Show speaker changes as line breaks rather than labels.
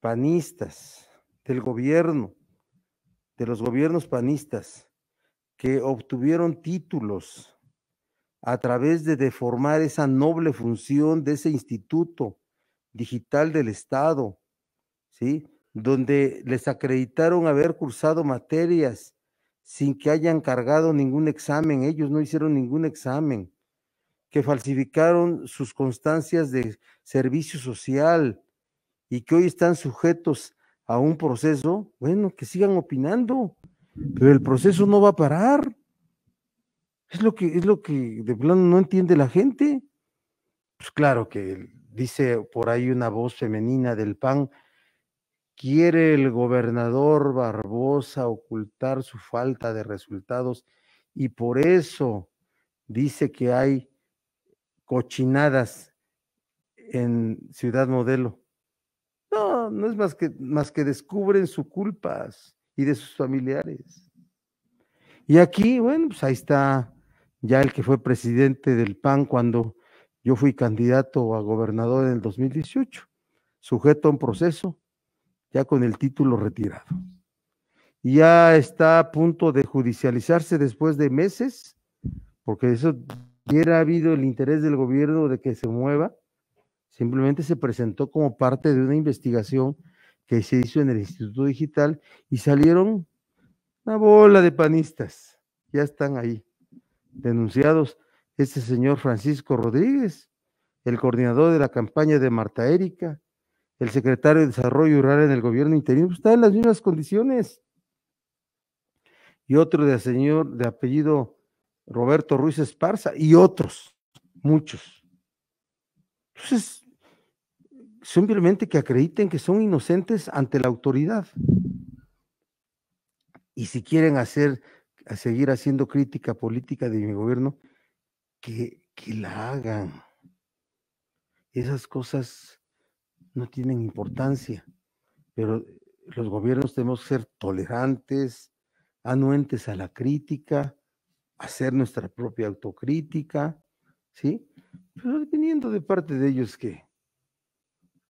panistas, del gobierno, de los gobiernos panistas, que obtuvieron títulos a través de deformar esa noble función de ese instituto digital del Estado, ¿sí? Donde les acreditaron haber cursado materias sin que hayan cargado ningún examen, ellos no hicieron ningún examen, que falsificaron sus constancias de servicio social, y que hoy están sujetos a un proceso, bueno, que sigan opinando, pero el proceso no va a parar. Es lo que, es lo que de plano no entiende la gente. Pues claro que dice por ahí una voz femenina del PAN, ¿quiere el gobernador Barbosa ocultar su falta de resultados? Y por eso dice que hay cochinadas en Ciudad Modelo. No, no es más que, más que descubren sus culpas y de sus familiares. Y aquí, bueno, pues ahí está ya el que fue presidente del PAN cuando yo fui candidato a gobernador en el 2018, sujeto a un proceso, ya con el título retirado. Ya está a punto de judicializarse después de meses, porque eso hubiera habido el interés del gobierno de que se mueva, Simplemente se presentó como parte de una investigación que se hizo en el Instituto Digital y salieron una bola de panistas. Ya están ahí, denunciados. Este señor Francisco Rodríguez, el coordinador de la campaña de Marta Erika, el secretario de Desarrollo Rural en el gobierno interino, pues, está en las mismas condiciones. Y otro de señor de apellido Roberto Ruiz Esparza y otros, muchos simplemente que acrediten que son inocentes ante la autoridad. Y si quieren hacer, seguir haciendo crítica política de mi gobierno, que, que la hagan. Esas cosas no tienen importancia, pero los gobiernos tenemos que ser tolerantes, anuentes a la crítica, hacer nuestra propia autocrítica, ¿sí? Pero teniendo de parte de ellos que